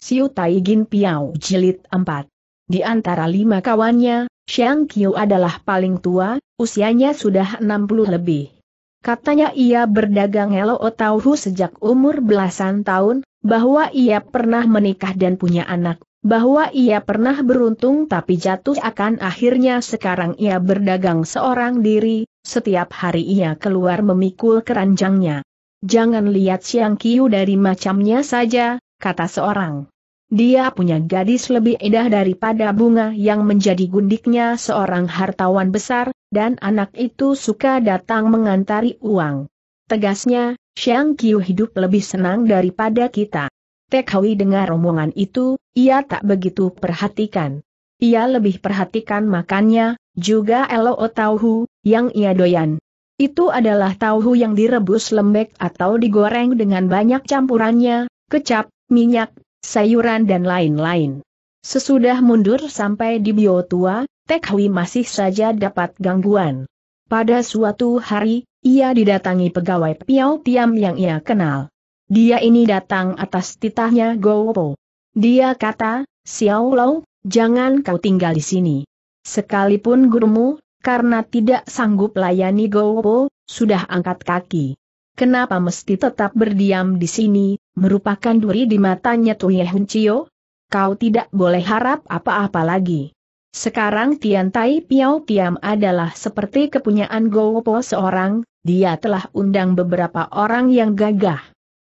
Siu Tai Gin Piao Jilid 4. Di antara lima kawannya, Xiang Qiu adalah paling tua, usianya sudah 60 lebih. Katanya ia berdagang Hello Otauhu sejak umur belasan tahun, bahwa ia pernah menikah dan punya anak, bahwa ia pernah beruntung tapi jatuh akan akhirnya sekarang ia berdagang seorang diri, setiap hari ia keluar memikul keranjangnya. Jangan lihat Xiang Qiu dari macamnya saja, kata seorang. Dia punya gadis lebih indah daripada bunga yang menjadi gundiknya seorang hartawan besar, dan anak itu suka datang mengantari uang. Tegasnya, Xiang Qiu hidup lebih senang daripada kita. Tekhawi dengar omongan itu, ia tak begitu perhatikan. Ia lebih perhatikan makannya, juga elo tauhu, yang ia doyan. Itu adalah tauhu yang direbus lembek atau digoreng dengan banyak campurannya, kecap, minyak, sayuran dan lain-lain. Sesudah mundur sampai di bio tua, Tek Hui masih saja dapat gangguan. Pada suatu hari, ia didatangi pegawai Piao Tiam yang ia kenal. Dia ini datang atas titahnya Gopo. Dia kata, Xiao Lau, jangan kau tinggal di sini. Sekalipun gurumu, karena tidak sanggup layani Gopo, sudah angkat kaki. Kenapa mesti tetap berdiam di sini, Merupakan duri di matanya Tuhi Hun Cio? Kau tidak boleh harap apa-apa lagi. Sekarang Tian Tai Piao Tiam adalah seperti kepunyaan Gopo seorang, dia telah undang beberapa orang yang gagah.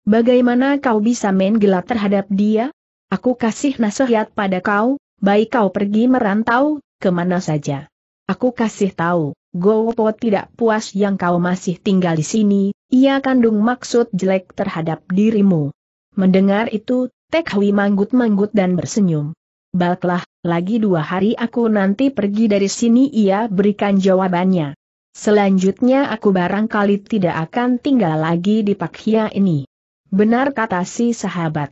Bagaimana kau bisa main gelap terhadap dia? Aku kasih nasihat pada kau, baik kau pergi merantau, kemana saja. Aku kasih tahu, Gopo tidak puas yang kau masih tinggal di sini, ia kandung maksud jelek terhadap dirimu. Mendengar itu, Tek Hui manggut-manggut dan bersenyum. Baiklah, lagi dua hari aku nanti pergi dari sini ia berikan jawabannya. Selanjutnya aku barangkali tidak akan tinggal lagi di Pakhia ini. Benar kata si sahabat.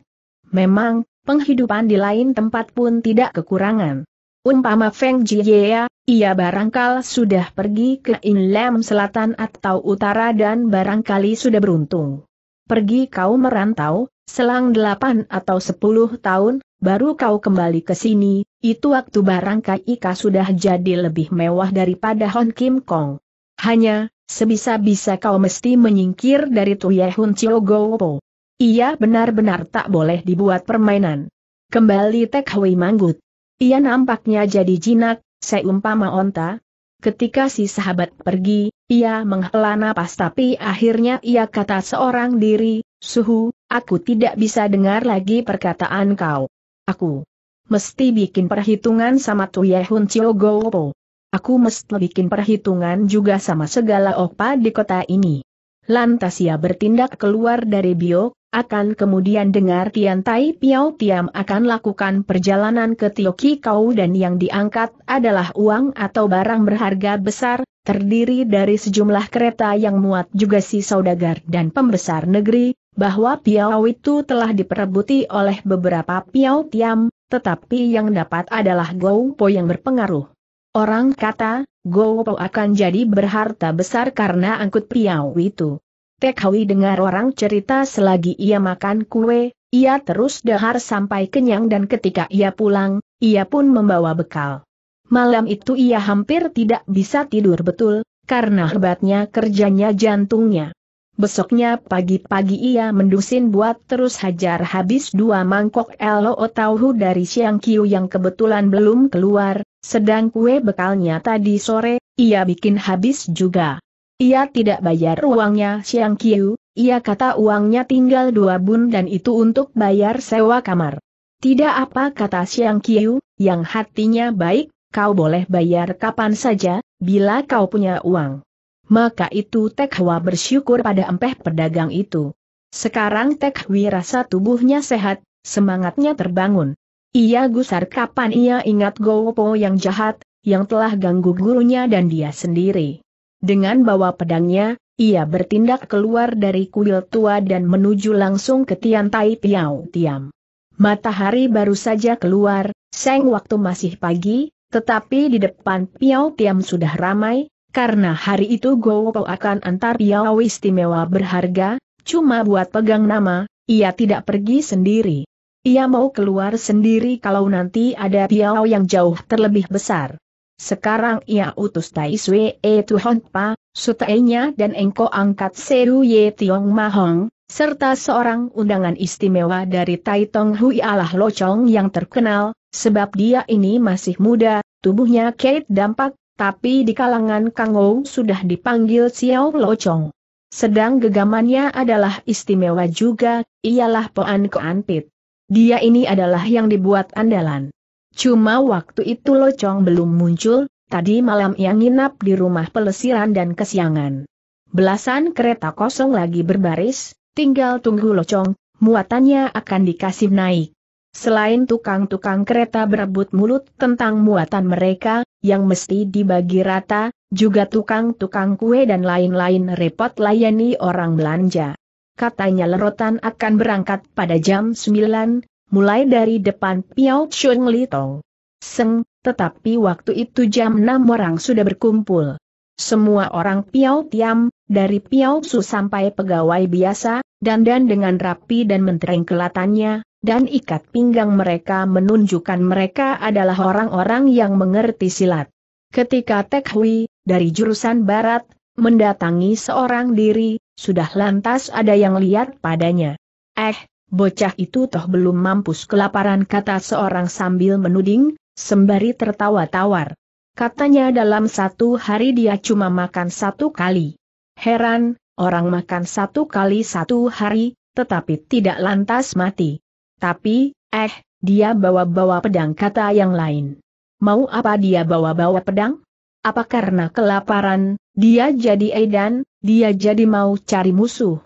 Memang, penghidupan di lain tempat pun tidak kekurangan. Umpama Feng Jie ia barangkali sudah pergi ke Inlem Selatan atau Utara dan barangkali sudah beruntung. Pergi kau merantau, selang delapan atau sepuluh tahun, baru kau kembali ke sini, itu waktu barangkali Ika sudah jadi lebih mewah daripada Hon Kim Kong. Hanya, sebisa-bisa kau mesti menyingkir dari Hun Tuyehun Po. Ia benar-benar tak boleh dibuat permainan. Kembali Tek Hui Manggut. Ia nampaknya jadi jinak, seumpama onta. Ketika si sahabat pergi, ia menghela nafas tapi akhirnya ia kata seorang diri, Suhu, aku tidak bisa dengar lagi perkataan kau. Aku mesti bikin perhitungan sama Tuyehun Gopo. Aku mesti bikin perhitungan juga sama segala opa di kota ini. Lantas ia bertindak keluar dari biok, akan kemudian dengar Tian Tai Piao Tiam akan lakukan perjalanan ke Tioki Kau dan yang diangkat adalah uang atau barang berharga besar, terdiri dari sejumlah kereta yang muat juga si saudagar dan pembesar negeri, bahwa Piao itu telah diperebuti oleh beberapa Piao Tiam, tetapi yang dapat adalah Gou Po yang berpengaruh. Orang kata, Gou Po akan jadi berharta besar karena angkut Piao itu. Tekhawi dengar orang cerita selagi ia makan kue, ia terus dahar sampai kenyang dan ketika ia pulang, ia pun membawa bekal. Malam itu ia hampir tidak bisa tidur betul, karena hebatnya kerjanya jantungnya. Besoknya pagi-pagi ia mendusin buat terus hajar habis dua mangkok elo tauhu dari Siang Kiu yang kebetulan belum keluar, sedang kue bekalnya tadi sore, ia bikin habis juga. Ia tidak bayar uangnya Siang Kiu. ia kata uangnya tinggal dua bun dan itu untuk bayar sewa kamar. Tidak apa kata Siang Kiu, yang hatinya baik, kau boleh bayar kapan saja, bila kau punya uang. Maka itu Tek Hwa bersyukur pada empeh pedagang itu. Sekarang Tek Hwi rasa tubuhnya sehat, semangatnya terbangun. Ia gusar kapan ia ingat Po yang jahat, yang telah ganggu gurunya dan dia sendiri. Dengan bawa pedangnya, ia bertindak keluar dari kuil tua dan menuju langsung ke Tian Tai Piao Tiam. Matahari baru saja keluar, seng waktu masih pagi, tetapi di depan Piao Tiam sudah ramai, karena hari itu Gowo akan antar Piao istimewa berharga, cuma buat pegang nama, ia tidak pergi sendiri. Ia mau keluar sendiri kalau nanti ada Piao yang jauh terlebih besar. Sekarang ia utus Tai Sui E eh, Tuhon Pa, sutainya dan engko angkat Seru Ye Tiong Mahong, serta seorang undangan istimewa dari Tai Tong Hui Allah Locong yang terkenal, sebab dia ini masih muda, tubuhnya kait dampak, tapi di kalangan Kang Ou sudah dipanggil Xiao Locong. Sedang gegamannya adalah istimewa juga, ialah Poan Koan Pit. Dia ini adalah yang dibuat andalan. Cuma waktu itu Locong belum muncul, tadi malam ia nginap di rumah pelesiran dan kesiangan. Belasan kereta kosong lagi berbaris, tinggal tunggu Locong, muatannya akan dikasih naik. Selain tukang-tukang kereta berebut mulut tentang muatan mereka, yang mesti dibagi rata, juga tukang-tukang kue dan lain-lain repot layani orang belanja. Katanya lerotan akan berangkat pada jam 9, mulai dari depan Piao Chung Li Tong. Seng, tetapi waktu itu jam enam orang sudah berkumpul. Semua orang Piao Tiam, dari Piao Su sampai pegawai biasa, dandan dengan rapi dan mentereng kelatannya, dan ikat pinggang mereka menunjukkan mereka adalah orang-orang yang mengerti silat. Ketika Tek Hui, dari jurusan barat, mendatangi seorang diri, sudah lantas ada yang lihat padanya. Eh, bocah itu toh belum mampus kelaparan kata seorang sambil menuding, sembari tertawa tawar. Katanya dalam satu hari dia cuma makan satu kali. Heran, orang makan satu kali satu hari, tetapi tidak lantas mati. Tapi, eh, dia bawa-bawa pedang kata yang lain. Mau apa dia bawa-bawa pedang? Apa karena kelaparan, dia jadi edan, dia jadi mau cari musuh?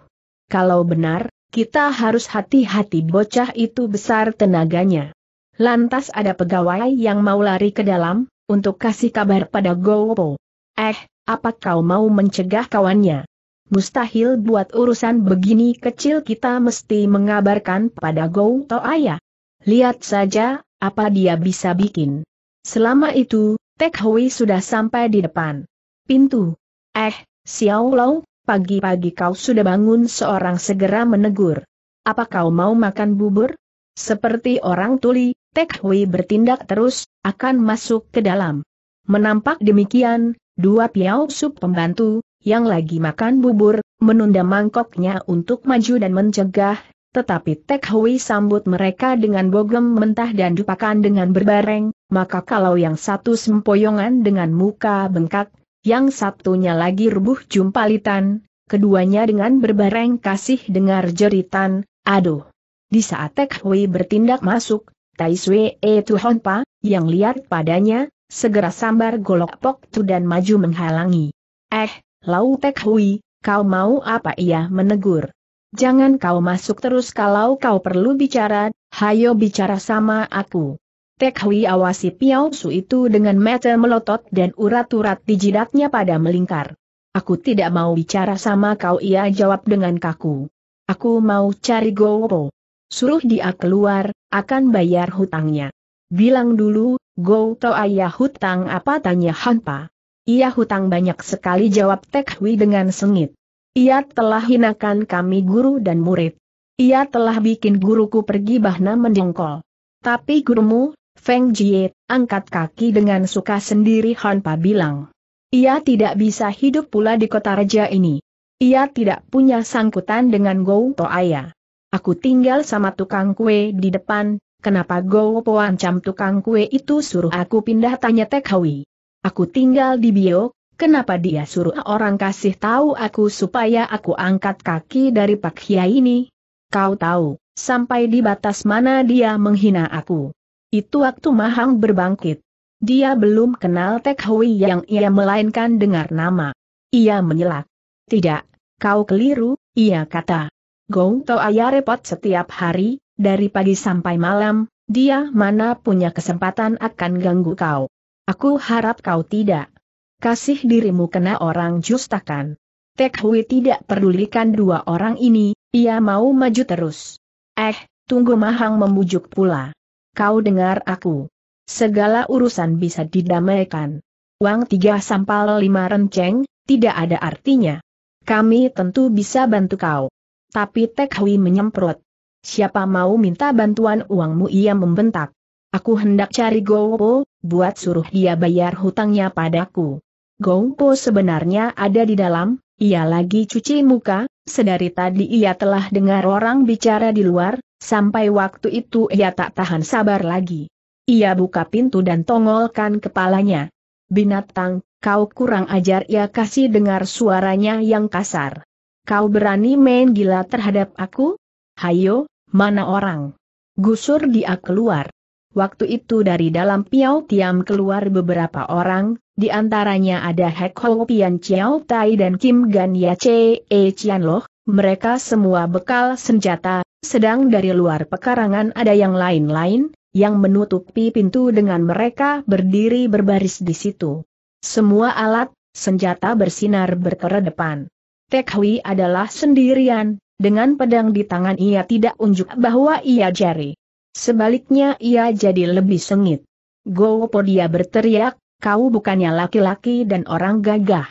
Kalau benar, kita harus hati-hati bocah itu besar tenaganya. Lantas ada pegawai yang mau lari ke dalam, untuk kasih kabar pada Gowo. Eh, apa kau mau mencegah kawannya? Mustahil buat urusan begini kecil kita mesti mengabarkan pada Gou Ayah. Lihat saja, apa dia bisa bikin. Selama itu, Tek Hui sudah sampai di depan pintu. Eh, Xiao Lau, pagi-pagi kau sudah bangun seorang segera menegur. Apa kau mau makan bubur? Seperti orang tuli, Tek Hui bertindak terus, akan masuk ke dalam. Menampak demikian, dua piau sup pembantu, yang lagi makan bubur, menunda mangkoknya untuk maju dan mencegah, tetapi Tek Hui sambut mereka dengan bogem mentah dan dupakan dengan berbareng, maka kalau yang satu sempoyongan dengan muka bengkak, yang satunya lagi rubuh jumpalitan, keduanya dengan berbareng kasih dengar jeritan, aduh. Di saat Tek Hui bertindak masuk, Tai Sui E eh, Tuhonpa Pa, yang lihat padanya, segera sambar golok Pok Tu dan maju menghalangi. Eh, Lau Tek Hui, kau mau apa ia menegur? Jangan kau masuk terus kalau kau perlu bicara, hayo bicara sama aku. Tek Hui awasi Piao Su itu dengan mata melotot dan urat-urat di jidatnya pada melingkar. Aku tidak mau bicara sama kau ia jawab dengan kaku. Aku mau cari Gowo. Suruh dia keluar, akan bayar hutangnya. Bilang dulu, Go to ayah hutang apa tanya Hanpa. Ia hutang banyak sekali jawab Tek Hui dengan sengit. Ia telah hinakan kami guru dan murid. Ia telah bikin guruku pergi bahna mendengkol. Tapi gurumu, Feng Jie, angkat kaki dengan suka sendiri Han Pa bilang. Ia tidak bisa hidup pula di kota raja ini. Ia tidak punya sangkutan dengan Gou Toaya. Aku tinggal sama tukang kue di depan, kenapa Gou Po ancam tukang kue itu suruh aku pindah tanya Hui. Aku tinggal di Bio, Kenapa dia suruh orang kasih tahu aku supaya aku angkat kaki dari Pak Hyai ini? Kau tahu, sampai di batas mana dia menghina aku. Itu waktu Mahang berbangkit. Dia belum kenal Tek Hui yang ia melainkan dengar nama. Ia menyelak. Tidak, kau keliru, ia kata. Gong ayah repot setiap hari, dari pagi sampai malam, dia mana punya kesempatan akan ganggu kau. Aku harap kau tidak. Kasih dirimu kena orang justakan. Tek Hui tidak pedulikan dua orang ini, ia mau maju terus. Eh, tunggu Mahang membujuk pula kau dengar aku. Segala urusan bisa didamaikan. Uang tiga sampal lima renceng, tidak ada artinya. Kami tentu bisa bantu kau. Tapi Tek Hui menyemprot. Siapa mau minta bantuan uangmu ia membentak. Aku hendak cari Gopo, buat suruh dia bayar hutangnya padaku. Gopo sebenarnya ada di dalam, ia lagi cuci muka, Sedari tadi ia telah dengar orang bicara di luar, sampai waktu itu ia tak tahan sabar lagi. Ia buka pintu dan tongolkan kepalanya. Binatang, kau kurang ajar ia kasih dengar suaranya yang kasar. Kau berani main gila terhadap aku? Hayo, mana orang? Gusur dia keluar. Waktu itu dari dalam piau tiam keluar beberapa orang, di antaranya ada Hek Ho Pian Chiao Tai dan Kim Gan Ya Che E Chian Loh, mereka semua bekal senjata, sedang dari luar pekarangan ada yang lain-lain, yang menutupi pintu dengan mereka berdiri berbaris di situ. Semua alat, senjata bersinar berkere depan. Tek Hui adalah sendirian, dengan pedang di tangan ia tidak unjuk bahwa ia jari. Sebaliknya ia jadi lebih sengit. Gopo dia berteriak, Kau bukannya laki-laki dan orang gagah.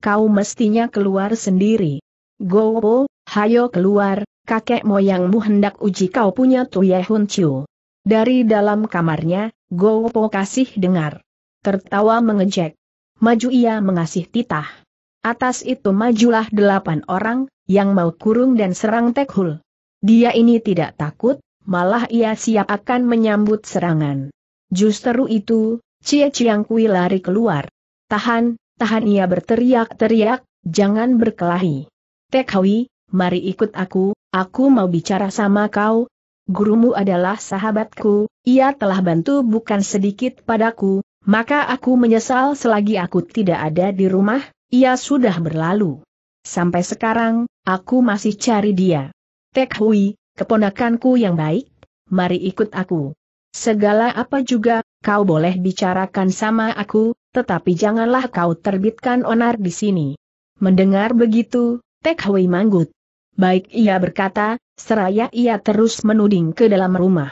Kau mestinya keluar sendiri. Gopo, hayo keluar, kakek moyangmu hendak uji kau punya Tuye Hun Chiu. Dari dalam kamarnya, Gopo kasih dengar. Tertawa mengejek. Maju ia mengasih titah. Atas itu majulah delapan orang, yang mau kurung dan serang Tekhul. Dia ini tidak takut, malah ia siap akan menyambut serangan. Justru itu, Cie Chiang Kui lari keluar. Tahan, tahan ia berteriak-teriak, jangan berkelahi. Hui, mari ikut aku, aku mau bicara sama kau. Gurumu adalah sahabatku, ia telah bantu bukan sedikit padaku, maka aku menyesal selagi aku tidak ada di rumah, ia sudah berlalu. Sampai sekarang, aku masih cari dia. Tek Hui, keponakanku yang baik, mari ikut aku. Segala apa juga, kau boleh bicarakan sama aku, tetapi janganlah kau terbitkan onar di sini. Mendengar begitu, Tek Hui manggut. Baik ia berkata, seraya ia terus menuding ke dalam rumah.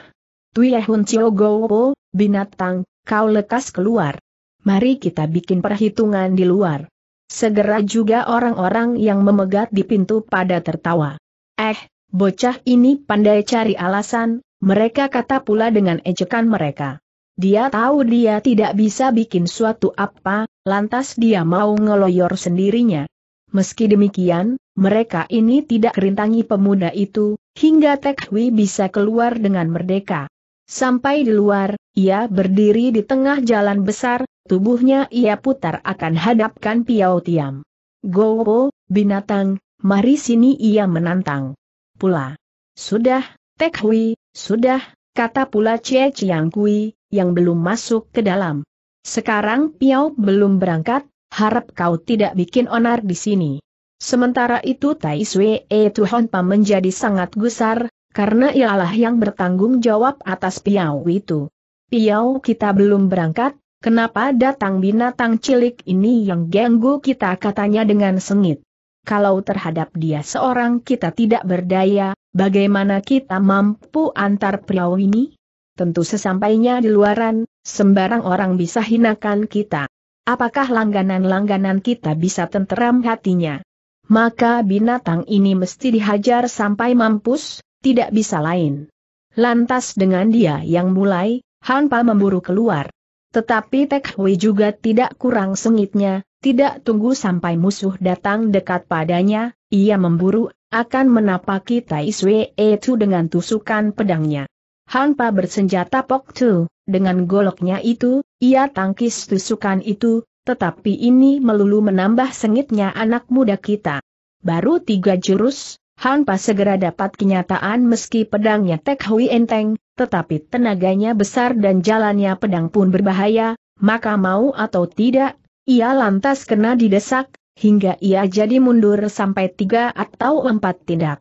Tuyehun Ciogowo, binatang, kau lekas keluar. Mari kita bikin perhitungan di luar. Segera juga orang-orang yang memegat di pintu pada tertawa. Eh, bocah ini pandai cari alasan, mereka kata pula dengan ejekan mereka. Dia tahu dia tidak bisa bikin suatu apa, lantas dia mau ngeloyor sendirinya. Meski demikian, mereka ini tidak kerintangi pemuda itu, hingga Tek Hui bisa keluar dengan merdeka. Sampai di luar, ia berdiri di tengah jalan besar, tubuhnya ia putar akan hadapkan Piao Tiam. Gowo, binatang, mari sini ia menantang. Pula. Sudah, Tek Hui, sudah, kata pula Cie Chiang Kui, yang belum masuk ke dalam. Sekarang piao belum berangkat, harap kau tidak bikin onar di sini. Sementara itu Tai Sui E Tuhon Pam menjadi sangat gusar, karena ialah yang bertanggung jawab atas piao itu. piao kita belum berangkat, kenapa datang binatang cilik ini yang ganggu kita katanya dengan sengit kalau terhadap dia seorang kita tidak berdaya, bagaimana kita mampu antar pria ini? Tentu sesampainya di luaran, sembarang orang bisa hinakan kita. Apakah langganan-langganan kita bisa tenteram hatinya? Maka binatang ini mesti dihajar sampai mampus, tidak bisa lain. Lantas dengan dia yang mulai, Hanpa memburu keluar. Tetapi Tek Hui juga tidak kurang sengitnya, tidak tunggu sampai musuh datang dekat padanya, ia memburu, akan menapaki Tai Sui itu dengan tusukan pedangnya. Hanpa bersenjata Pok Tu, dengan goloknya itu, ia tangkis tusukan itu, tetapi ini melulu menambah sengitnya anak muda kita. Baru tiga jurus, Hanpa segera dapat kenyataan meski pedangnya Tek Hui enteng, tetapi tenaganya besar dan jalannya pedang pun berbahaya, maka mau atau tidak ia lantas kena didesak, hingga ia jadi mundur sampai tiga atau empat tindak.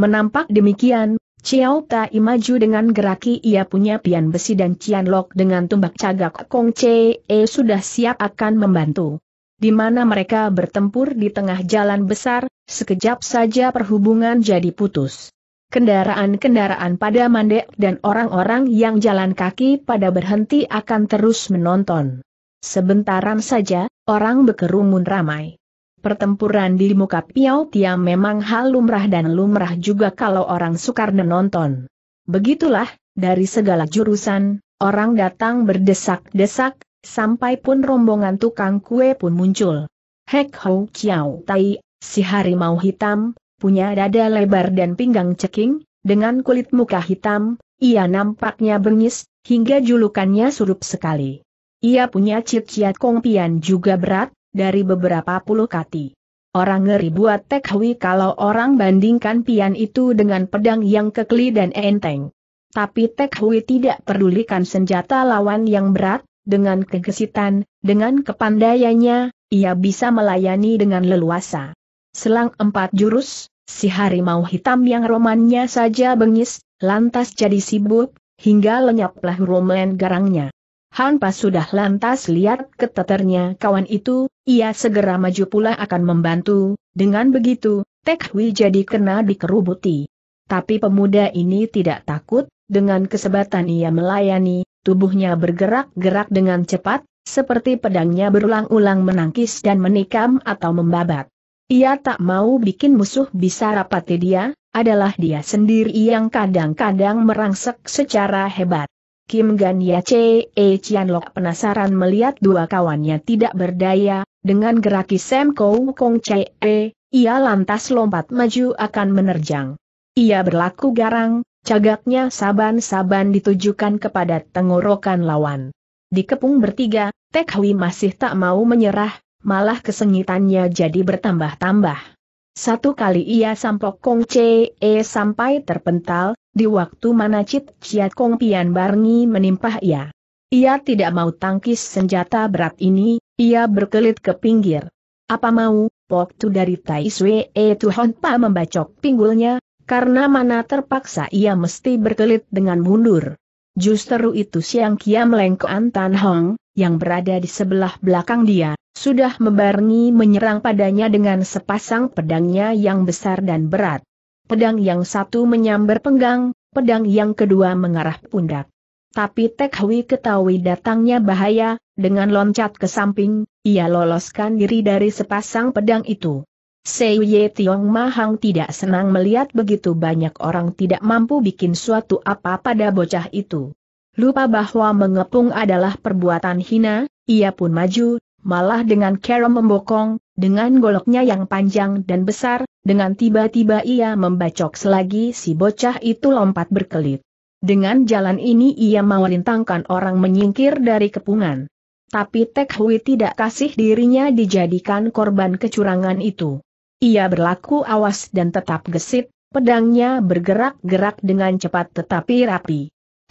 Menampak demikian, Chiao Tai maju dengan geraki ia punya pian besi dan Cian Lok dengan tumbak cagak Kong Che E sudah siap akan membantu. Di mana mereka bertempur di tengah jalan besar, sekejap saja perhubungan jadi putus. Kendaraan-kendaraan pada mandek dan orang-orang yang jalan kaki pada berhenti akan terus menonton. Sebentaran saja, orang berkerumun ramai. Pertempuran di muka Piau tia memang hal lumrah dan lumrah juga kalau orang sukar menonton. Begitulah, dari segala jurusan, orang datang berdesak-desak, sampai pun rombongan tukang kue pun muncul. Hek Hou Chiao Tai, si harimau hitam, punya dada lebar dan pinggang ceking, dengan kulit muka hitam, ia nampaknya bengis, hingga julukannya surup sekali. Ia punya cit-ciat kongpian juga berat, dari beberapa puluh kati. Orang ngeri buat Hui kalau orang bandingkan pian itu dengan pedang yang kekli dan enteng. Tapi Hui tidak pedulikan senjata lawan yang berat, dengan kegesitan, dengan kepandaiannya, ia bisa melayani dengan leluasa. Selang empat jurus, si harimau hitam yang romannya saja bengis, lantas jadi sibuk, hingga lenyaplah roman garangnya. Han Pas sudah lantas lihat keteternya kawan itu, ia segera maju pula akan membantu, dengan begitu, Tek Hui jadi kena dikerubuti. Tapi pemuda ini tidak takut, dengan kesebatan ia melayani, tubuhnya bergerak-gerak dengan cepat, seperti pedangnya berulang-ulang menangkis dan menikam atau membabat. Ia tak mau bikin musuh bisa rapati dia, adalah dia sendiri yang kadang-kadang merangsek secara hebat. Kim Gan Ya Che E Chian Lok penasaran melihat dua kawannya tidak berdaya, dengan geraki Sam Kou Kong Che E, ia lantas lompat maju akan menerjang. Ia berlaku garang, cagaknya saban-saban ditujukan kepada tenggorokan lawan. Dikepung bertiga, Tek Hui masih tak mau menyerah, malah kesengitannya jadi bertambah-tambah. Satu kali ia sampok Kong e sampai terpental, di waktu mana Cit Chiat Kong Pian Barngi menimpah ia. Ia tidak mau tangkis senjata berat ini, ia berkelit ke pinggir. Apa mau, waktu dari Tai Sui Sue e Tuhon Pa membacok pinggulnya, karena mana terpaksa ia mesti berkelit dengan mundur. Justru itu siang Kia melengkoan Tan Hong, yang berada di sebelah belakang dia, sudah membarengi menyerang padanya dengan sepasang pedangnya yang besar dan berat. Pedang yang satu menyambar penggang, pedang yang kedua mengarah pundak. Tapi Tek Hui ketahui datangnya bahaya, dengan loncat ke samping, ia loloskan diri dari sepasang pedang itu. Seuye Tiong Mahang tidak senang melihat begitu banyak orang tidak mampu bikin suatu apa pada bocah itu. Lupa bahwa mengepung adalah perbuatan hina, ia pun maju, malah dengan Karen membokong, dengan goloknya yang panjang dan besar, dengan tiba-tiba ia membacok selagi si bocah itu lompat berkelit. Dengan jalan ini ia mewalintangkan orang menyingkir dari kepungan. Tapi Tek Hui tidak kasih dirinya dijadikan korban kecurangan itu. Ia berlaku awas dan tetap gesit, pedangnya bergerak-gerak dengan cepat tetapi rapi.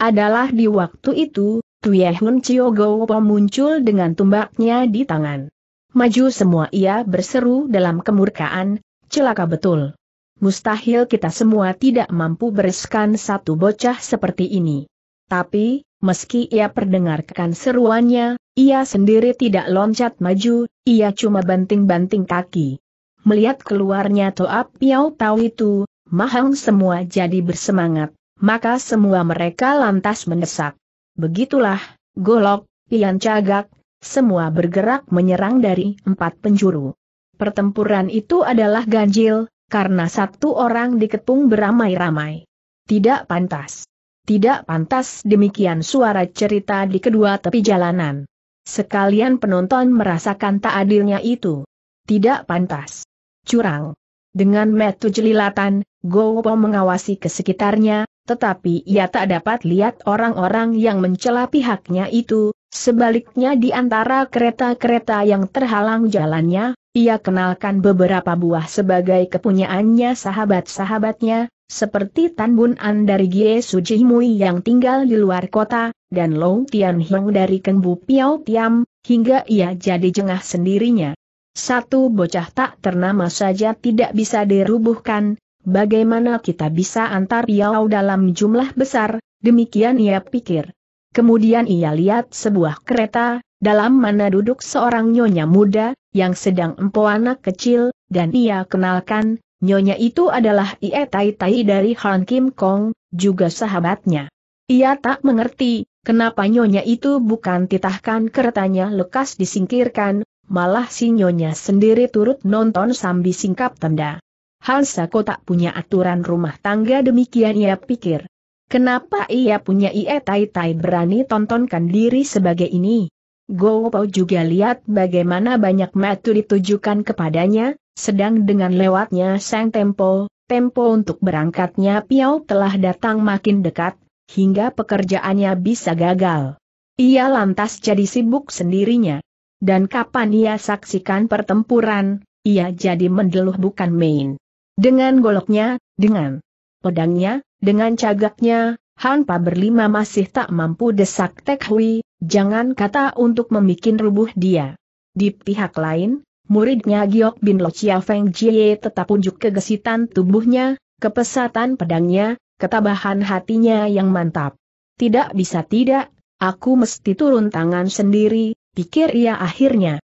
Adalah di waktu itu, Tuye Hun Chio Gopo muncul dengan tumbaknya di tangan. Maju semua ia berseru dalam kemurkaan, celaka betul. Mustahil kita semua tidak mampu bereskan satu bocah seperti ini. Tapi, meski ia perdengarkan seruannya, ia sendiri tidak loncat maju, ia cuma banting-banting kaki. Melihat keluarnya Toa Piau Tau itu, Mahang semua jadi bersemangat, maka semua mereka lantas mendesak. Begitulah, Golok, Pian Cagak, semua bergerak menyerang dari empat penjuru. Pertempuran itu adalah ganjil, karena satu orang dikepung beramai-ramai. Tidak pantas. Tidak pantas demikian suara cerita di kedua tepi jalanan. Sekalian penonton merasakan tak adilnya itu. Tidak pantas. Curang. Dengan metu jelilatan, Gowo mengawasi ke sekitarnya, tetapi ia tak dapat lihat orang-orang yang mencela pihaknya itu, sebaliknya di antara kereta-kereta yang terhalang jalannya, ia kenalkan beberapa buah sebagai kepunyaannya sahabat-sahabatnya, seperti Tan Bun An dari Gie Suji Mui yang tinggal di luar kota, dan Long Tian Hiong dari Kengbu Piao Tiam, hingga ia jadi jengah sendirinya. Satu bocah tak ternama saja tidak bisa dirubuhkan, bagaimana kita bisa antar Yao dalam jumlah besar, demikian ia pikir. Kemudian ia lihat sebuah kereta, dalam mana duduk seorang nyonya muda, yang sedang empo anak kecil, dan ia kenalkan, nyonya itu adalah Ie Tai Tai dari Han Kim Kong, juga sahabatnya. Ia tak mengerti, kenapa nyonya itu bukan titahkan keretanya lekas disingkirkan, malah si nyonya sendiri turut nonton sambil singkap tenda. Halsako tak punya aturan rumah tangga demikian ia pikir. Kenapa ia punya ie tai tai berani tontonkan diri sebagai ini? Gopo juga lihat bagaimana banyak metu ditujukan kepadanya, sedang dengan lewatnya sang tempo, tempo untuk berangkatnya Piau telah datang makin dekat, hingga pekerjaannya bisa gagal. Ia lantas jadi sibuk sendirinya. Dan kapan ia saksikan pertempuran, ia jadi mendeluh bukan main. Dengan goloknya, dengan pedangnya, dengan cagaknya, Hanpa berlima masih tak mampu desak Tek Hui, jangan kata untuk membuat rubuh dia. Di pihak lain, muridnya Giok Bin Lo Chia Feng Jie tetap unjuk kegesitan tubuhnya, kepesatan pedangnya, ketabahan hatinya yang mantap. Tidak bisa tidak, aku mesti turun tangan sendiri, pikir ia akhirnya.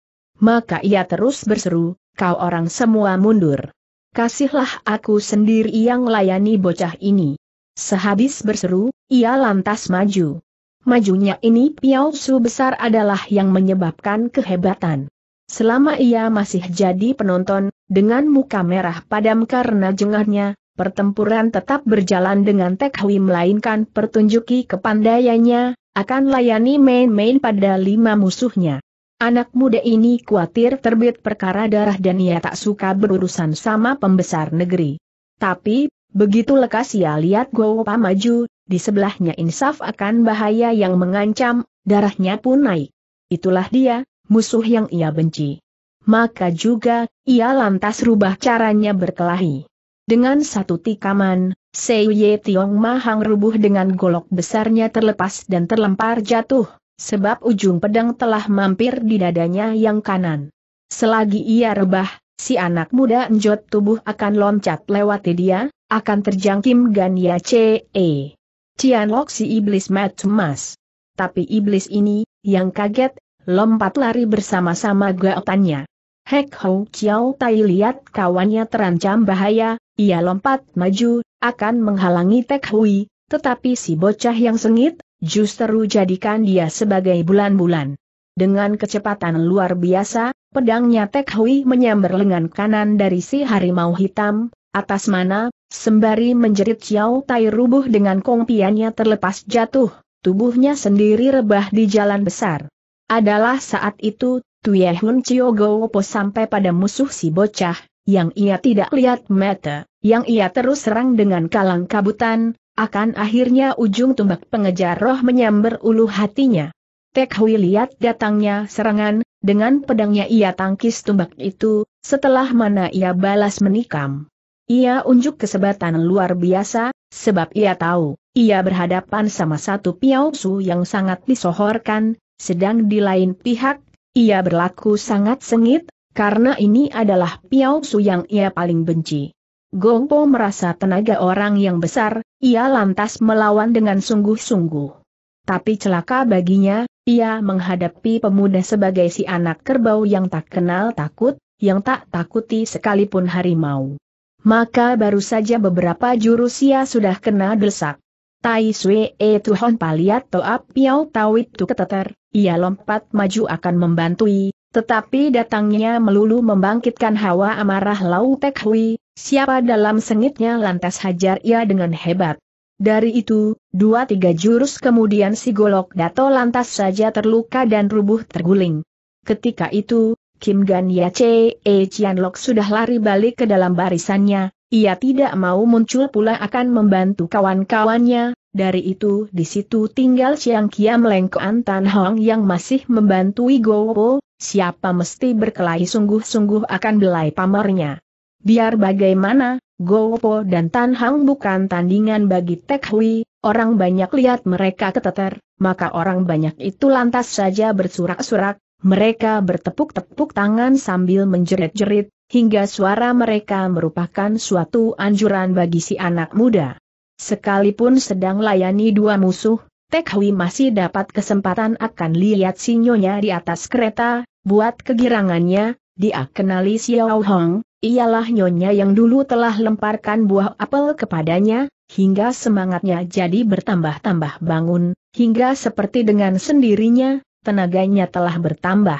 Maka ia terus berseru, kau orang semua mundur kasihlah aku sendiri yang layani bocah ini. Sehabis berseru, ia lantas maju. Majunya ini Piao Su besar adalah yang menyebabkan kehebatan. Selama ia masih jadi penonton, dengan muka merah padam karena jengahnya, pertempuran tetap berjalan dengan Tekhui melainkan pertunjuki kepandaiannya, akan layani main-main pada lima musuhnya. Anak muda ini khawatir terbit perkara darah dan ia tak suka berurusan sama pembesar negeri. Tapi, begitu lekas ia lihat Gowopa maju, di sebelahnya insaf akan bahaya yang mengancam, darahnya pun naik. Itulah dia, musuh yang ia benci. Maka juga, ia lantas rubah caranya berkelahi. Dengan satu tikaman, Ye Tiong Mahang rubuh dengan golok besarnya terlepas dan terlempar jatuh sebab ujung pedang telah mampir di dadanya yang kanan. Selagi ia rebah, si anak muda enjot tubuh akan loncat lewati dia, akan terjangkim Ganya C.E. Cianlok si iblis emas. Tapi iblis ini, yang kaget, lompat lari bersama-sama gaotannya. Hek Ho Chiao Tai lihat kawannya terancam bahaya, ia lompat maju, akan menghalangi Tek Hui, tetapi si bocah yang sengit, justru jadikan dia sebagai bulan-bulan. Dengan kecepatan luar biasa, pedangnya Tek Hui menyambar lengan kanan dari si harimau hitam, atas mana, sembari menjerit Xiao Tai rubuh dengan kongpiannya terlepas jatuh, tubuhnya sendiri rebah di jalan besar. Adalah saat itu, Tuye Hun Chio Gopo sampai pada musuh si bocah, yang ia tidak lihat mata, yang ia terus serang dengan kalang kabutan, akan akhirnya ujung tombak pengejar roh menyambar ulu hatinya. Tek Hui lihat datangnya serangan, dengan pedangnya ia tangkis tombak itu, setelah mana ia balas menikam. Ia unjuk kesebatan luar biasa, sebab ia tahu, ia berhadapan sama satu piausu yang sangat disohorkan, sedang di lain pihak, ia berlaku sangat sengit, karena ini adalah piausu yang ia paling benci. Gongpo merasa tenaga orang yang besar, ia lantas melawan dengan sungguh-sungguh. Tapi celaka baginya, ia menghadapi pemuda sebagai si anak kerbau yang tak kenal takut, yang tak takuti sekalipun harimau. Maka baru saja beberapa jurus ia sudah kena desak. Tai Sui E Tuhon Paliat Toap Piau Tawit Tu Keteter, ia lompat maju akan membantui, tetapi datangnya melulu membangkitkan hawa amarah Lau Tek Hui, siapa dalam sengitnya lantas hajar ia dengan hebat. Dari itu, dua tiga jurus kemudian si Golok Dato lantas saja terluka dan rubuh terguling. Ketika itu, Kim Gan ya Che E Chian Lok sudah lari balik ke dalam barisannya, ia tidak mau muncul pula akan membantu kawan-kawannya, dari itu di situ tinggal Chiang Leng, Melengkoan Tan Hong yang masih membantu Po siapa mesti berkelahi sungguh-sungguh akan belai pamernya. Biar bagaimana, Gopo dan Tan Hang bukan tandingan bagi Tek Hui, orang banyak lihat mereka keteter, maka orang banyak itu lantas saja bersurak-surak, mereka bertepuk-tepuk tangan sambil menjerit-jerit, hingga suara mereka merupakan suatu anjuran bagi si anak muda. Sekalipun sedang layani dua musuh, Tek Hui masih dapat kesempatan akan lihat sinyonya di atas kereta, buat kegirangannya, dia kenali Xiao Hong, ialah nyonya yang dulu telah lemparkan buah apel kepadanya, hingga semangatnya jadi bertambah-tambah bangun, hingga seperti dengan sendirinya, tenaganya telah bertambah.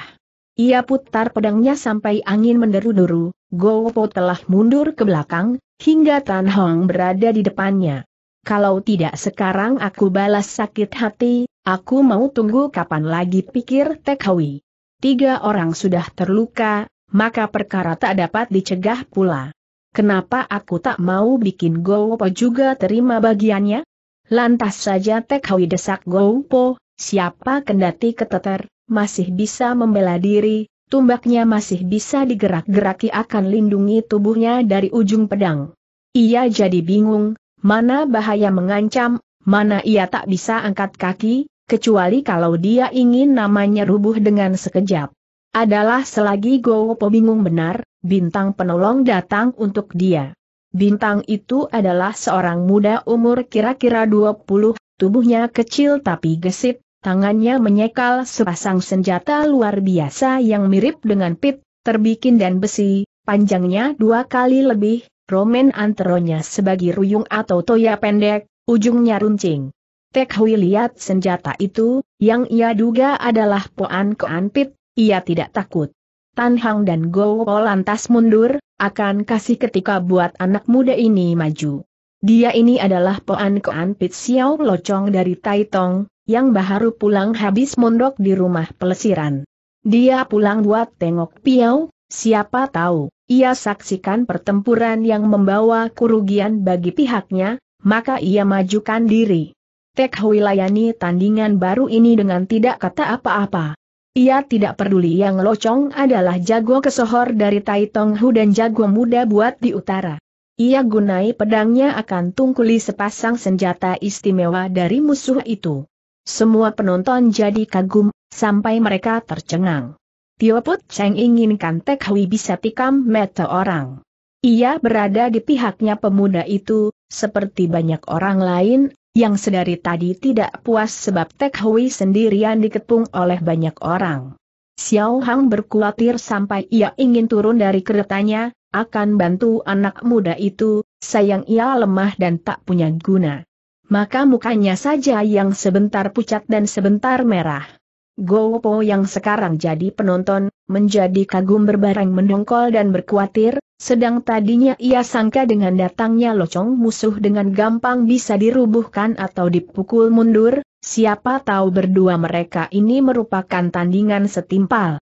Ia putar pedangnya sampai angin menderu-deru, Gopo telah mundur ke belakang, hingga Tan Hong berada di depannya kalau tidak sekarang aku balas sakit hati, aku mau tunggu kapan lagi pikir Tekawi. Tiga orang sudah terluka, maka perkara tak dapat dicegah pula. Kenapa aku tak mau bikin Gowo juga terima bagiannya? Lantas saja Tekawi desak Gowo, siapa kendati keteter, masih bisa membela diri, tumbaknya masih bisa digerak-geraki akan lindungi tubuhnya dari ujung pedang. Ia jadi bingung, mana bahaya mengancam, mana ia tak bisa angkat kaki, kecuali kalau dia ingin namanya rubuh dengan sekejap. Adalah selagi Gowopo bingung benar, bintang penolong datang untuk dia. Bintang itu adalah seorang muda umur kira-kira 20, tubuhnya kecil tapi gesit, tangannya menyekal sepasang senjata luar biasa yang mirip dengan pit, terbikin dan besi, panjangnya dua kali lebih, Romen anteronya sebagai ruyung atau toya pendek, ujungnya runcing. Tek Hui lihat senjata itu, yang ia duga adalah Poan Koan ia tidak takut. Tan Hang dan Gowo lantas mundur, akan kasih ketika buat anak muda ini maju. Dia ini adalah Poan Koan Xiao Locong dari Taitong, yang baru pulang habis mondok di rumah pelesiran. Dia pulang buat tengok Piau, siapa tahu ia saksikan pertempuran yang membawa kerugian bagi pihaknya, maka ia majukan diri. Tek Layani tandingan baru ini dengan tidak kata apa-apa. Ia tidak peduli yang locong adalah jago kesohor dari Tai Tong Hu dan jago muda buat di utara. Ia gunai pedangnya akan tungkuli sepasang senjata istimewa dari musuh itu. Semua penonton jadi kagum, sampai mereka tercengang. Tio Put Cheng inginkan Tek Hui bisa tikam mata orang. Ia berada di pihaknya pemuda itu, seperti banyak orang lain, yang sedari tadi tidak puas sebab Tek Hui sendirian dikepung oleh banyak orang. Xiao Hang berkhawatir sampai ia ingin turun dari keretanya, akan bantu anak muda itu, sayang ia lemah dan tak punya guna. Maka mukanya saja yang sebentar pucat dan sebentar merah. Gopo yang sekarang jadi penonton, menjadi kagum berbareng mendongkol dan berkuatir, sedang tadinya ia sangka dengan datangnya locong musuh dengan gampang bisa dirubuhkan atau dipukul mundur, siapa tahu berdua mereka ini merupakan tandingan setimpal.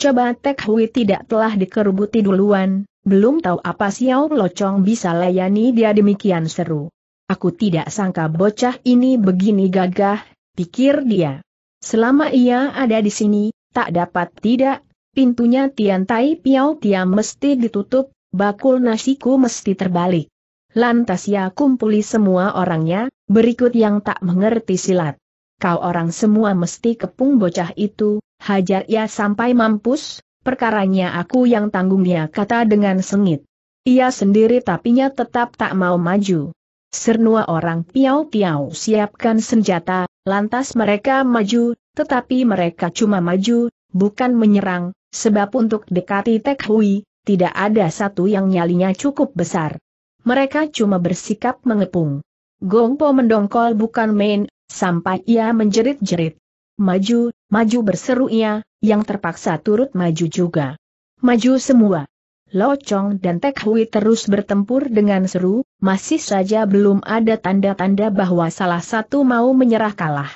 Coba Tek Hui tidak telah dikerubuti duluan, belum tahu apa Xiao Locong bisa layani dia demikian seru. Aku tidak sangka bocah ini begini gagah, pikir dia. Selama ia ada di sini, tak dapat tidak, pintunya Tian Tai Piao Tiam mesti ditutup, bakul nasiku mesti terbalik. Lantas ia kumpuli semua orangnya, berikut yang tak mengerti silat. Kau orang semua mesti kepung bocah itu, hajar ia sampai mampus, perkaranya aku yang tanggungnya kata dengan sengit. Ia sendiri tapinya tetap tak mau maju. Sernua orang piau-piau siapkan senjata, lantas mereka maju, tetapi mereka cuma maju, bukan menyerang, sebab untuk dekati Tek Hui, tidak ada satu yang nyalinya cukup besar. Mereka cuma bersikap mengepung. Gongpo mendongkol bukan main, sampai ia menjerit-jerit. Maju, maju berseru ia, yang terpaksa turut maju juga. Maju semua. Lo Chong dan Tek Hui terus bertempur dengan seru, masih saja belum ada tanda-tanda bahwa salah satu mau menyerah kalah.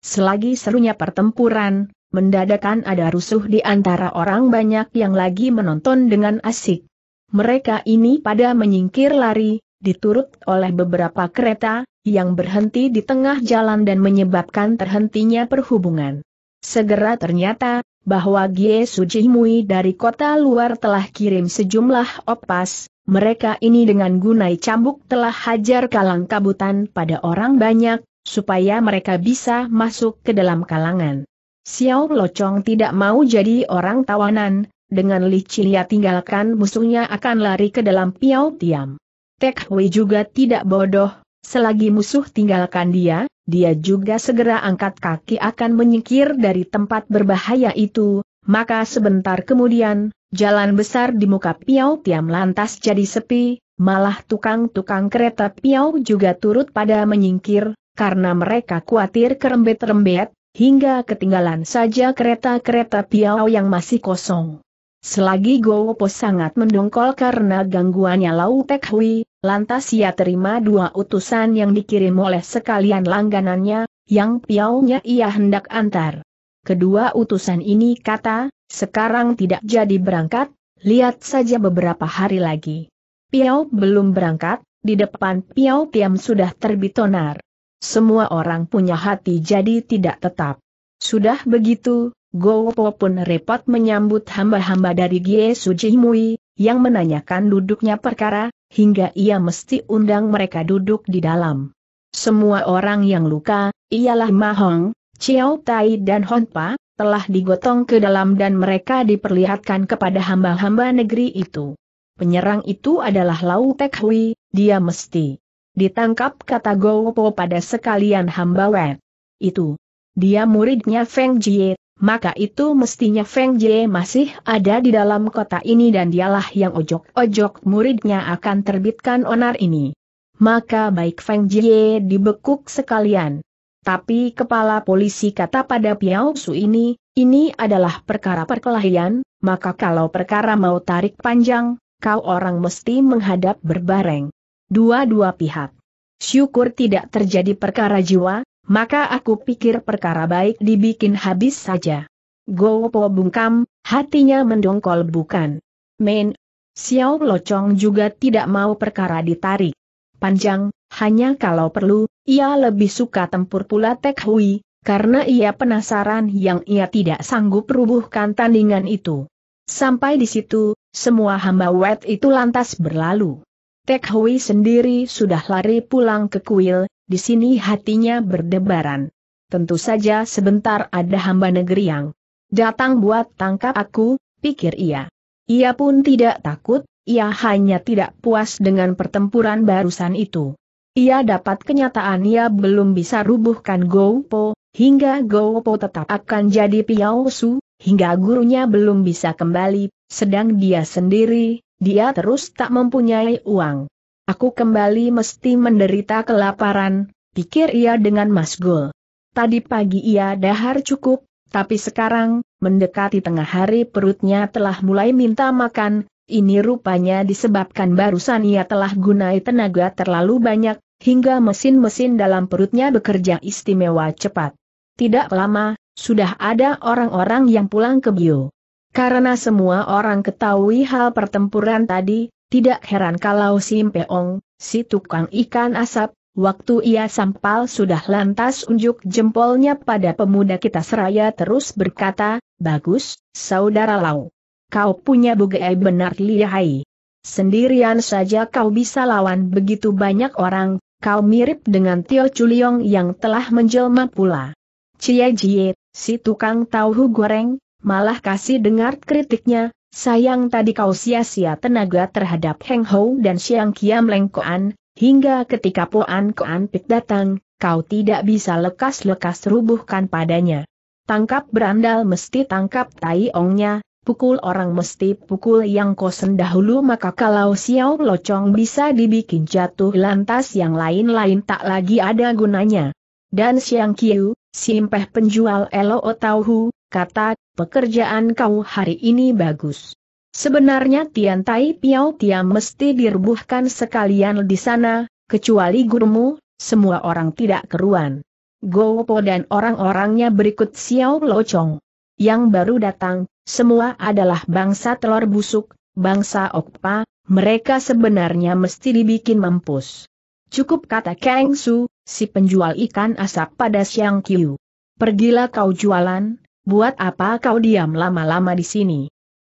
Selagi serunya pertempuran, mendadakan ada rusuh di antara orang banyak yang lagi menonton dengan asik. Mereka ini pada menyingkir lari, diturut oleh beberapa kereta, yang berhenti di tengah jalan dan menyebabkan terhentinya perhubungan. Segera ternyata, bahwa Gie Sujimui dari kota luar telah kirim sejumlah opas, mereka ini dengan gunai cambuk telah hajar kalang kabutan pada orang banyak, supaya mereka bisa masuk ke dalam kalangan. Xiao Locong tidak mau jadi orang tawanan, dengan Li Cilia tinggalkan musuhnya akan lari ke dalam Piau Tiam. Tek Hui juga tidak bodoh, Selagi musuh tinggalkan dia, dia juga segera angkat kaki akan menyingkir dari tempat berbahaya itu, maka sebentar kemudian, jalan besar di muka Piau Tiam lantas jadi sepi, malah tukang-tukang kereta Piau juga turut pada menyingkir, karena mereka khawatir kerembet-rembet, hingga ketinggalan saja kereta-kereta Piau yang masih kosong. Selagi Gowopo sangat mendongkol karena gangguannya Lau Tek Hui, Lantas ia terima dua utusan yang dikirim oleh sekalian langganannya, yang piaunya ia hendak antar. Kedua utusan ini kata, sekarang tidak jadi berangkat, lihat saja beberapa hari lagi. Piau belum berangkat, di depan Piau Tiam sudah terbit onar. Semua orang punya hati jadi tidak tetap. Sudah begitu, Gopo pun repot menyambut hamba-hamba dari Gie Sujimui, yang menanyakan duduknya perkara, hingga ia mesti undang mereka duduk di dalam. Semua orang yang luka, ialah Mahong, Chiao Tai dan Honpa, telah digotong ke dalam dan mereka diperlihatkan kepada hamba-hamba negeri itu. Penyerang itu adalah Lau Tek Hui, dia mesti ditangkap kata Gopo pada sekalian hamba Wet. Itu, dia muridnya Feng Jie, maka itu mestinya Feng Jie masih ada di dalam kota ini dan dialah yang ojok-ojok muridnya akan terbitkan onar ini. Maka baik Feng Jie dibekuk sekalian. Tapi kepala polisi kata pada Piao Su ini, ini adalah perkara perkelahian, maka kalau perkara mau tarik panjang, kau orang mesti menghadap berbareng. Dua-dua pihak. Syukur tidak terjadi perkara jiwa, maka aku pikir perkara baik dibikin habis saja. Gopo bungkam, hatinya mendongkol bukan. Men, Xiao Locong juga tidak mau perkara ditarik. Panjang, hanya kalau perlu, ia lebih suka tempur pula Tek Hui, karena ia penasaran yang ia tidak sanggup rubuhkan tandingan itu. Sampai di situ, semua hamba wet itu lantas berlalu. Tek Hui sendiri sudah lari pulang ke kuil, di sini hatinya berdebaran. Tentu saja sebentar ada hamba negeri yang datang buat tangkap aku, pikir ia. Ia pun tidak takut, ia hanya tidak puas dengan pertempuran barusan itu. Ia dapat kenyataan ia belum bisa rubuhkan Gopo, hingga Gopo tetap akan jadi Piausu, hingga gurunya belum bisa kembali, sedang dia sendiri, dia terus tak mempunyai uang. Aku kembali mesti menderita kelaparan, pikir ia dengan masgul. Tadi pagi ia dahar cukup, tapi sekarang, mendekati tengah hari perutnya telah mulai minta makan, ini rupanya disebabkan barusan ia telah gunai tenaga terlalu banyak, hingga mesin-mesin dalam perutnya bekerja istimewa cepat. Tidak lama, sudah ada orang-orang yang pulang ke Bio. Karena semua orang ketahui hal pertempuran tadi, tidak heran kalau si Peong, si tukang ikan asap, waktu ia sampal sudah lantas unjuk jempolnya pada pemuda kita seraya terus berkata, Bagus, saudara Lau. Kau punya bugai benar lihai. Sendirian saja kau bisa lawan begitu banyak orang, kau mirip dengan Tio Chuliong yang telah menjelma pula. Cie Jie, si tukang tahu goreng, malah kasih dengar kritiknya, Sayang tadi kau sia-sia tenaga terhadap Heng Hou dan Siang Kiam Leng Koan, hingga ketika Poan Koan Pik datang, kau tidak bisa lekas-lekas rubuhkan padanya. Tangkap berandal mesti tangkap tai ongnya, pukul orang mesti pukul yang kosen dahulu maka kalau Xiao Locong bisa dibikin jatuh lantas yang lain-lain tak lagi ada gunanya. Dan Siang Kiu, simpeh penjual Elo Tauhu, kata, pekerjaan kau hari ini bagus. Sebenarnya Tian Tai Piao Tian mesti dirubuhkan sekalian di sana, kecuali gurumu, semua orang tidak keruan. Gopo dan orang-orangnya berikut Xiao Locong. Yang baru datang, semua adalah bangsa telur busuk, bangsa Okpa, mereka sebenarnya mesti dibikin mampus. Cukup kata Kang Su, si penjual ikan asap pada Siang Qiu. Pergilah kau jualan, buat apa kau diam lama-lama di sini?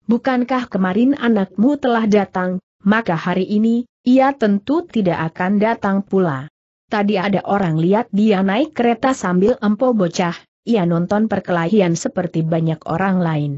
Bukankah kemarin anakmu telah datang, maka hari ini, ia tentu tidak akan datang pula. Tadi ada orang lihat dia naik kereta sambil empo bocah, ia nonton perkelahian seperti banyak orang lain.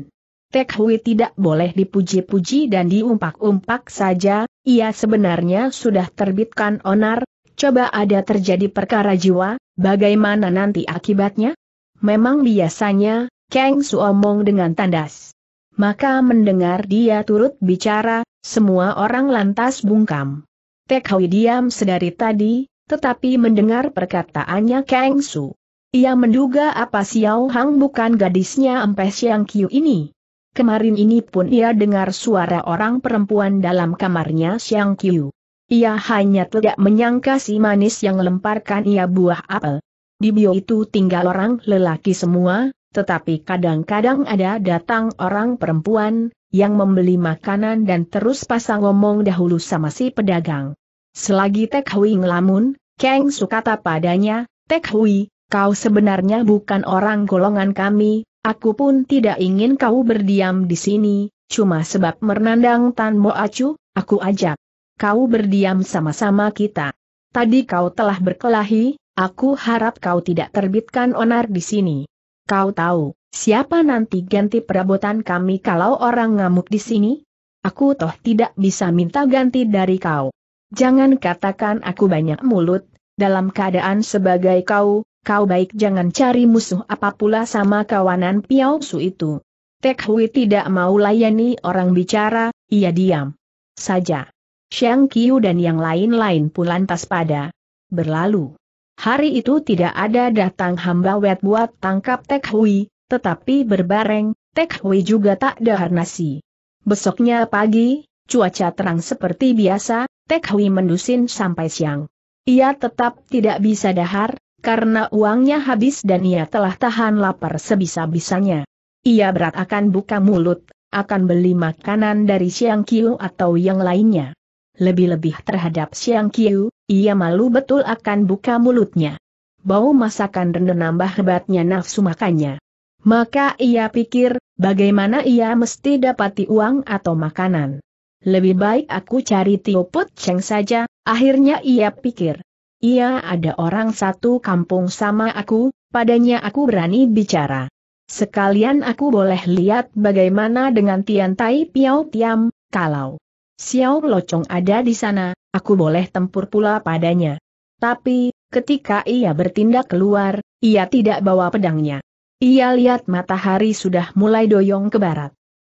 Tek Hui tidak boleh dipuji-puji dan diumpak-umpak saja, ia sebenarnya sudah terbitkan onar, coba ada terjadi perkara jiwa, bagaimana nanti akibatnya? Memang biasanya, Kang omong dengan tandas. Maka mendengar dia turut bicara, semua orang lantas bungkam. Tek Hui diam sedari tadi, tetapi mendengar perkataannya Kang Su. Ia menduga apa Xiao Hang bukan gadisnya Empes Yang Kiu ini. Kemarin ini pun ia dengar suara orang perempuan dalam kamarnya Xiang Kiu. Ia hanya tidak menyangka si manis yang lemparkan ia buah apel. Di bio itu tinggal orang lelaki semua, tetapi kadang-kadang ada datang orang perempuan, yang membeli makanan dan terus pasang ngomong dahulu sama si pedagang. Selagi Tek Hui ngelamun, Kang Sukata padanya, Tek Hui, kau sebenarnya bukan orang golongan kami, aku pun tidak ingin kau berdiam di sini, cuma sebab menandang Tan Mo Acu, aku ajak. Kau berdiam sama-sama kita. Tadi kau telah berkelahi, aku harap kau tidak terbitkan onar di sini. Kau tahu, siapa nanti ganti perabotan kami kalau orang ngamuk di sini? Aku toh tidak bisa minta ganti dari kau. Jangan katakan aku banyak mulut, dalam keadaan sebagai kau, kau baik jangan cari musuh apa sama kawanan Piao Su itu. Tek Hui tidak mau layani orang bicara, ia diam. Saja. Xiang Qiu dan yang lain-lain pun lantas pada berlalu. Hari itu tidak ada datang hamba wet buat tangkap Tek Hui, tetapi berbareng, Tek Hui juga tak dahar nasi. Besoknya pagi, cuaca terang seperti biasa, Tek Hui mendusin sampai siang. Ia tetap tidak bisa dahar, karena uangnya habis dan ia telah tahan lapar sebisa-bisanya. Ia berat akan buka mulut, akan beli makanan dari Siang Kiu atau yang lainnya. Lebih-lebih terhadap Siang Kiu, ia malu betul akan buka mulutnya. Bau masakan rendah nambah hebatnya nafsu makannya. Maka ia pikir, bagaimana ia mesti dapati uang atau makanan. Lebih baik aku cari Tio Put Cheng saja, akhirnya ia pikir. Ia ada orang satu kampung sama aku, padanya aku berani bicara. Sekalian aku boleh lihat bagaimana dengan Tian Tai Piao Tiam, kalau Xiao Locong ada di sana, aku boleh tempur pula padanya. Tapi, ketika ia bertindak keluar, ia tidak bawa pedangnya. Ia lihat matahari sudah mulai doyong ke barat.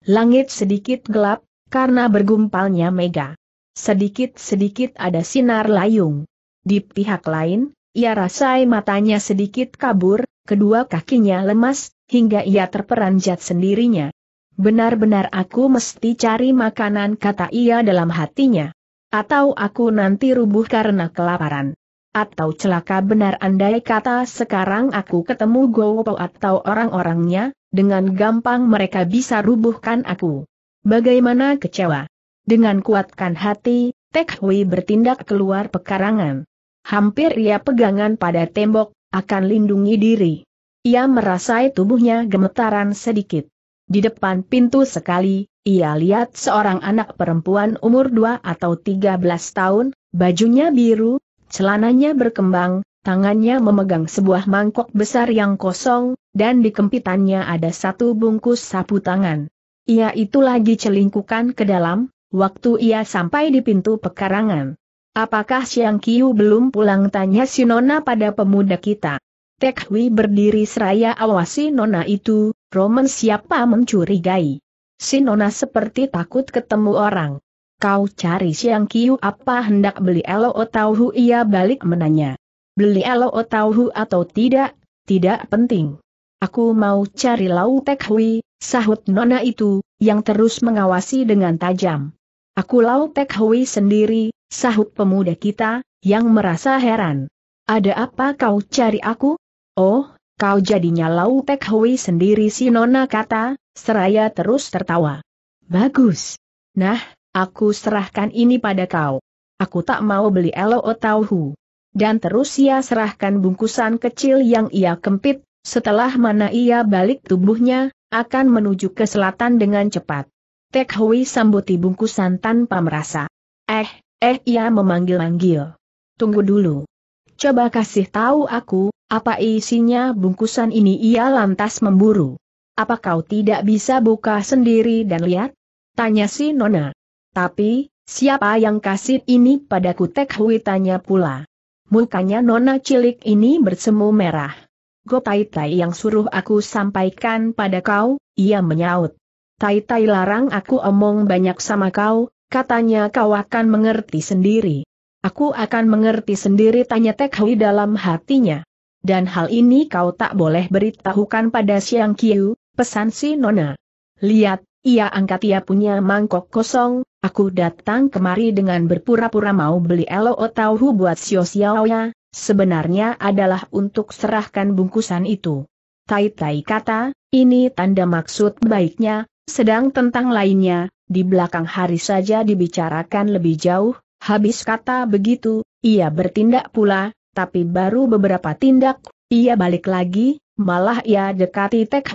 Langit sedikit gelap, karena bergumpalnya mega. Sedikit-sedikit ada sinar layung. Di pihak lain, ia rasai matanya sedikit kabur, kedua kakinya lemas, hingga ia terperanjat sendirinya. Benar-benar aku mesti cari makanan kata ia dalam hatinya. Atau aku nanti rubuh karena kelaparan. Atau celaka benar andai kata sekarang aku ketemu Gowopo atau orang-orangnya, dengan gampang mereka bisa rubuhkan aku. Bagaimana kecewa? Dengan kuatkan hati, Tek Hui bertindak keluar pekarangan. Hampir ia pegangan pada tembok, akan lindungi diri. Ia merasai tubuhnya gemetaran sedikit. Di depan pintu sekali, ia lihat seorang anak perempuan umur 2 atau 13 tahun, bajunya biru, celananya berkembang, tangannya memegang sebuah mangkok besar yang kosong, dan di kempitannya ada satu bungkus sapu tangan. Ia itu lagi celingkukan ke dalam, waktu ia sampai di pintu pekarangan. Apakah Siang Kiu belum pulang tanya Sinona pada pemuda kita? Tek Hui berdiri seraya awasi nona itu, Roman siapa mencurigai. Si nona seperti takut ketemu orang. Kau cari siang kiu apa hendak beli elo tauhu ia balik menanya. Beli elo tauhu atau tidak, tidak penting. Aku mau cari lau Tek Hui, sahut nona itu, yang terus mengawasi dengan tajam. Aku lau Tek Hui sendiri, sahut pemuda kita, yang merasa heran. Ada apa kau cari aku? Oh, kau jadinya Lau Pek Hui sendiri si Nona kata, seraya terus tertawa. Bagus. Nah, aku serahkan ini pada kau. Aku tak mau beli elo Tauhu. Dan terus ia serahkan bungkusan kecil yang ia kempit, setelah mana ia balik tubuhnya, akan menuju ke selatan dengan cepat. Tek Hui sambuti bungkusan tanpa merasa. Eh, eh ia memanggil-manggil. Tunggu dulu. Coba kasih tahu aku, apa isinya bungkusan ini ia lantas memburu. Apa kau tidak bisa buka sendiri dan lihat? Tanya si Nona. Tapi, siapa yang kasih ini padaku Tek Hui tanya pula. Mukanya Nona cilik ini bersemu merah. Gotai Tai yang suruh aku sampaikan pada kau, ia menyaut. Tai Tai larang aku omong banyak sama kau, katanya kau akan mengerti sendiri. Aku akan mengerti sendiri tanya Tek Hui dalam hatinya dan hal ini kau tak boleh beritahukan pada Siang Kiu, pesan si Nona. Lihat, ia angkat ia punya mangkok kosong, aku datang kemari dengan berpura-pura mau beli elo tahu buat Sio Xiaoya, sebenarnya adalah untuk serahkan bungkusan itu. Tai Tai kata, ini tanda maksud baiknya, sedang tentang lainnya, di belakang hari saja dibicarakan lebih jauh, habis kata begitu, ia bertindak pula, tapi baru beberapa tindak, ia balik lagi, malah ia dekati Tek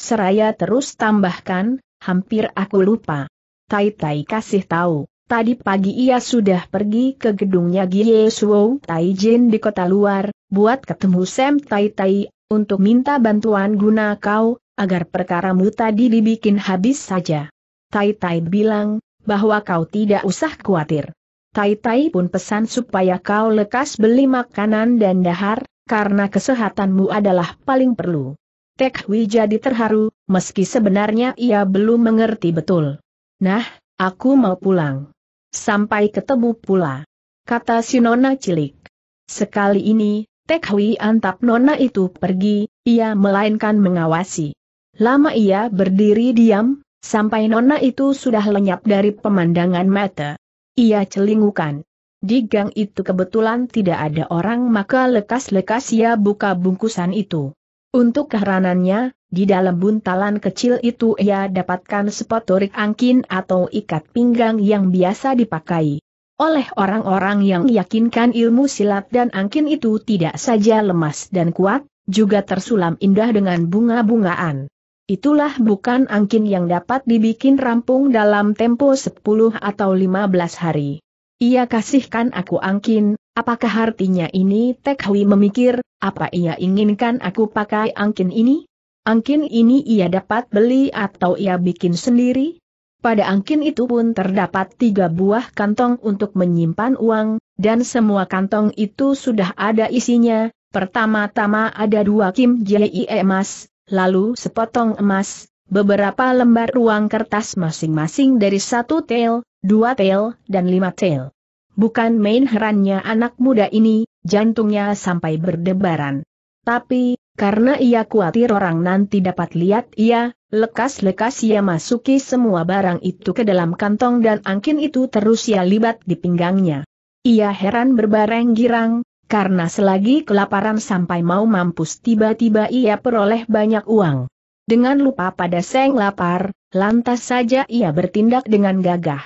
seraya terus tambahkan, hampir aku lupa. Tai Tai kasih tahu, tadi pagi ia sudah pergi ke gedungnya Gie Suo Tai Jin di kota luar, buat ketemu Sam Tai Tai, untuk minta bantuan guna kau, agar perkaramu tadi dibikin habis saja. Tai Tai bilang, bahwa kau tidak usah khawatir. Tai-tai pun pesan supaya kau lekas beli makanan dan dahar, karena kesehatanmu adalah paling perlu. Tek Hui jadi terharu, meski sebenarnya ia belum mengerti betul. Nah, aku mau pulang. Sampai ketemu pula. Kata si Nona cilik. Sekali ini, Tek Hui antap Nona itu pergi, ia melainkan mengawasi. Lama ia berdiri diam, sampai Nona itu sudah lenyap dari pemandangan mata. Ia celingukan. Di gang itu kebetulan tidak ada orang maka lekas-lekas ia buka bungkusan itu. Untuk keheranannya, di dalam buntalan kecil itu ia dapatkan sepotorik angkin atau ikat pinggang yang biasa dipakai. Oleh orang-orang yang yakinkan ilmu silat dan angkin itu tidak saja lemas dan kuat, juga tersulam indah dengan bunga-bungaan. Itulah bukan angkin yang dapat dibikin rampung dalam tempo 10 atau 15 hari. Ia kasihkan aku angkin, apakah artinya ini Tekhwi memikir, apa ia inginkan aku pakai angkin ini? Angkin ini ia dapat beli atau ia bikin sendiri? Pada angkin itu pun terdapat tiga buah kantong untuk menyimpan uang, dan semua kantong itu sudah ada isinya, pertama-tama ada dua kim jie emas, lalu sepotong emas, beberapa lembar ruang kertas masing-masing dari satu tel, dua tel, dan lima tel. Bukan main herannya anak muda ini, jantungnya sampai berdebaran. Tapi, karena ia khawatir orang nanti dapat lihat ia, lekas-lekas ia masuki semua barang itu ke dalam kantong dan angkin itu terus ia libat di pinggangnya. Ia heran berbareng girang, karena selagi kelaparan sampai mau mampus tiba-tiba ia peroleh banyak uang. Dengan lupa pada seng lapar, lantas saja ia bertindak dengan gagah.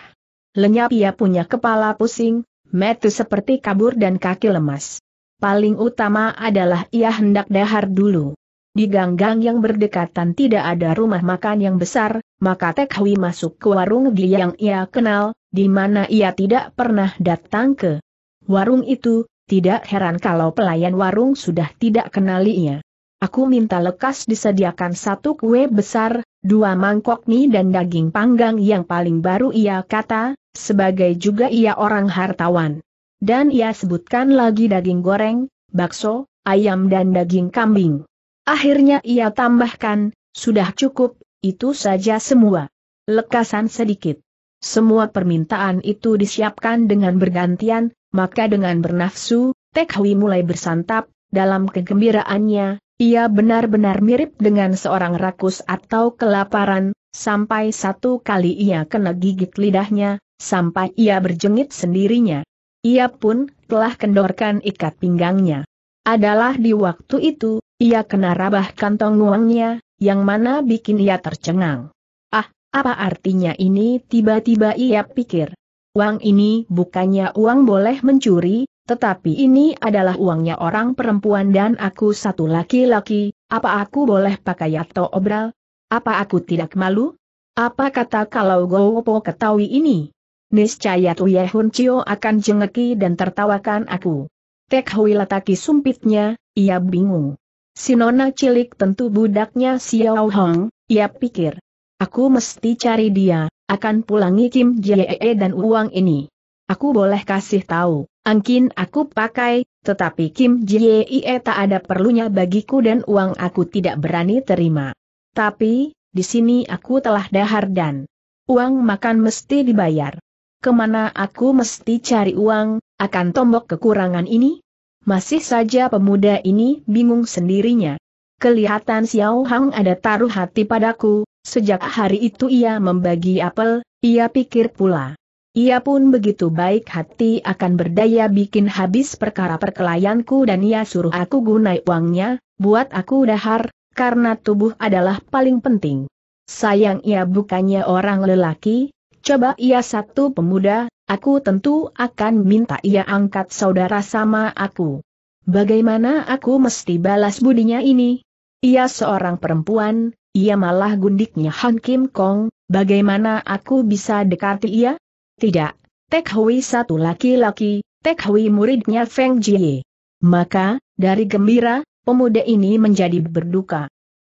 Lenyap ia punya kepala pusing, metu seperti kabur dan kaki lemas. Paling utama adalah ia hendak dahar dulu. Di gang-gang yang berdekatan tidak ada rumah makan yang besar, maka Tek masuk ke warung gili yang ia kenal, di mana ia tidak pernah datang ke. Warung itu, tidak heran kalau pelayan warung sudah tidak ia. Aku minta lekas disediakan satu kue besar, dua mangkok mie dan daging panggang yang paling baru ia kata, sebagai juga ia orang hartawan. Dan ia sebutkan lagi daging goreng, bakso, ayam dan daging kambing. Akhirnya ia tambahkan, sudah cukup, itu saja semua. Lekasan sedikit. Semua permintaan itu disiapkan dengan bergantian, maka dengan bernafsu, Tek Hui mulai bersantap, dalam kegembiraannya, ia benar-benar mirip dengan seorang rakus atau kelaparan, sampai satu kali ia kena gigit lidahnya, sampai ia berjengit sendirinya. Ia pun telah kendorkan ikat pinggangnya. Adalah di waktu itu, ia kena rabah kantong uangnya, yang mana bikin ia tercengang. Ah, apa artinya ini tiba-tiba ia pikir. Uang ini bukannya uang boleh mencuri, tetapi ini adalah uangnya orang perempuan dan aku satu laki-laki, apa aku boleh pakai atau obral? Apa aku tidak malu? Apa kata kalau po ketahui ini? Niscaya Tuye Hun Cio akan jengeki dan tertawakan aku. Tek Hui lataki sumpitnya, ia bingung. Si Nona cilik tentu budaknya Xiao Hong, ia pikir. Aku mesti cari dia, akan pulangi Kim Jie dan uang ini. Aku boleh kasih tahu, angkin aku pakai, tetapi Kim Jie tak ada perlunya bagiku dan uang aku tidak berani terima. Tapi, di sini aku telah dahar dan uang makan mesti dibayar. Kemana aku mesti cari uang, akan tombok kekurangan ini? Masih saja pemuda ini bingung sendirinya. Kelihatan Xiao Hang ada taruh hati padaku, Sejak hari itu ia membagi apel, ia pikir pula. Ia pun begitu baik hati akan berdaya bikin habis perkara perkelayanku dan ia suruh aku gunai uangnya, buat aku dahar, karena tubuh adalah paling penting. Sayang ia bukannya orang lelaki, coba ia satu pemuda, aku tentu akan minta ia angkat saudara sama aku. Bagaimana aku mesti balas budinya ini? Ia seorang perempuan, ia malah gundiknya Han Kim Kong, bagaimana aku bisa dekati ia? Tidak, Tek Hui satu laki-laki, Tek Hui muridnya Feng Jie. Maka, dari gembira, pemuda ini menjadi berduka.